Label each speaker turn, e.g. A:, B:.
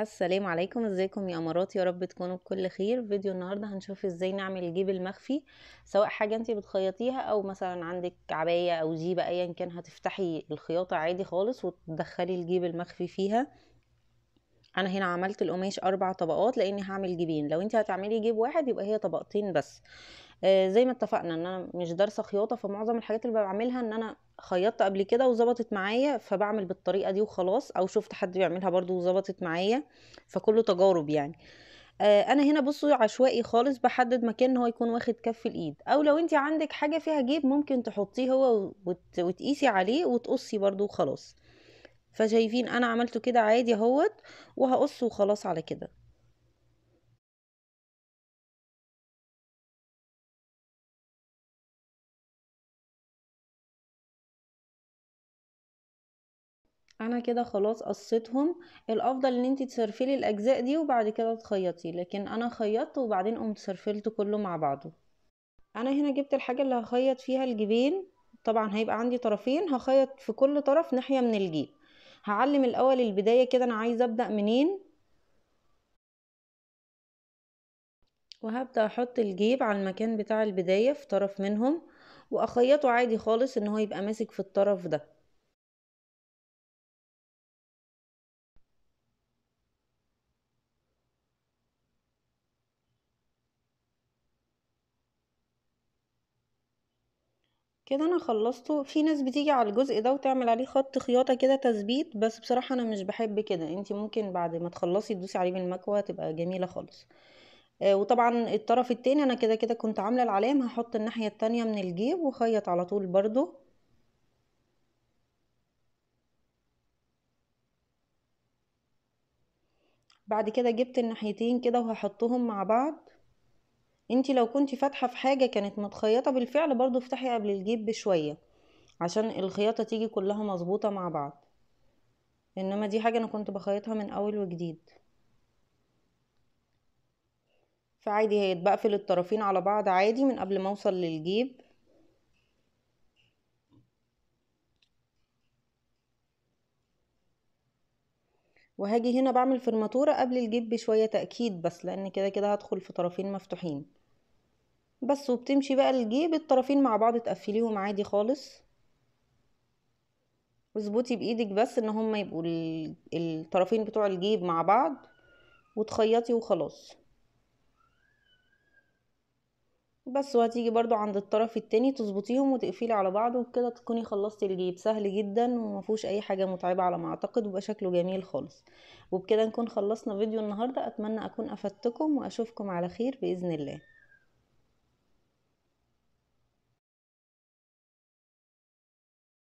A: السلام عليكم ازيكم يا امارات يا رب تكونوا بكل خير فيديو النهارده هنشوف ازاي نعمل الجيب المخفي سواء حاجه انت بتخيطيها او مثلا عندك عبايه او جيبه ايا كان هتفتحي الخياطه عادي خالص وتدخلي الجيب المخفي فيها انا هنا عملت القماش اربع طبقات لاني هعمل جيبين لو انت هتعملي جيب واحد يبقى هي طبقتين بس آه، زي ما اتفقنا ان انا مش دارسه خياطه فمعظم الحاجات اللي بعملها ان انا خيطت قبل كده وظبطت معايا فبعمل بالطريقه دي وخلاص او شفت حد بيعملها برضو وظبطت معايا فكله تجارب يعني آه، انا هنا بصوا عشوائي خالص بحدد مكان هو يكون واخد كف الايد او لو انت عندك حاجه فيها جيب ممكن تحطيه هو وتقيسي عليه وتقصي برضو وخلاص فشايفين انا عملته كده عادي اهوت وهقصه وخلاص على كده انا كده خلاص قصيتهم الافضل ان انت تسرفلي الاجزاء دي وبعد كده تخيطي لكن انا خيطت وبعدين قمت سرفلت كله مع بعضه انا هنا جبت الحاجه اللي هخيط فيها الجيبين طبعا هيبقى عندي طرفين هخيط في كل طرف ناحيه من الجيب هعلم الاول البدايه كده انا عايزه ابدا منين وهبدا احط الجيب على المكان بتاع البدايه في طرف منهم واخيطه عادي خالص ان هو يبقى ماسك في الطرف ده كده انا خلصته في ناس بتيجي على الجزء ده وتعمل عليه خط خياطه كده تثبيت بس بصراحه انا مش بحب كده انتي ممكن بعد ما تخلصي تدوسي عليه بالمكوه تبقى جميله خالص آه، وطبعا الطرف التاني انا كده كده كنت عامله العلام هحط الناحيه التانية من الجيب وخيط على طول برضو بعد كده جبت الناحيتين كده وهحطهم مع بعض انت لو كنت فاتحه في حاجه كانت متخيطه بالفعل برضو افتحي قبل الجيب بشويه عشان الخياطه تيجي كلها مظبوطه مع بعض انما دي حاجه انا كنت بخيطها من اول وجديد فعادي هي بقفل الطرفين على بعض عادي من قبل ما اوصل للجيب وهاجي هنا بعمل فرماتورة قبل الجيب بشوية تأكيد بس لأن كده كده هدخل في طرفين مفتوحين بس وبتمشي بقى الجيب الطرفين مع بعض تقفليهم عادي خالص واظبطي بايدك بس ان هما يبقوا الطرفين بتوع الجيب مع بعض وتخيطي وخلاص بس وهتيجي برضو عند الطرف التاني تظبطيهم وتقفلي على بعض وبكده تكوني خلصتي الجيب سهل جدا ومفهوش اي حاجه متعبه على ما اعتقد وبقى شكله جميل خالص وبكده نكون خلصنا فيديو النهارده اتمنى اكون افدتكم واشوفكم على خير باذن الله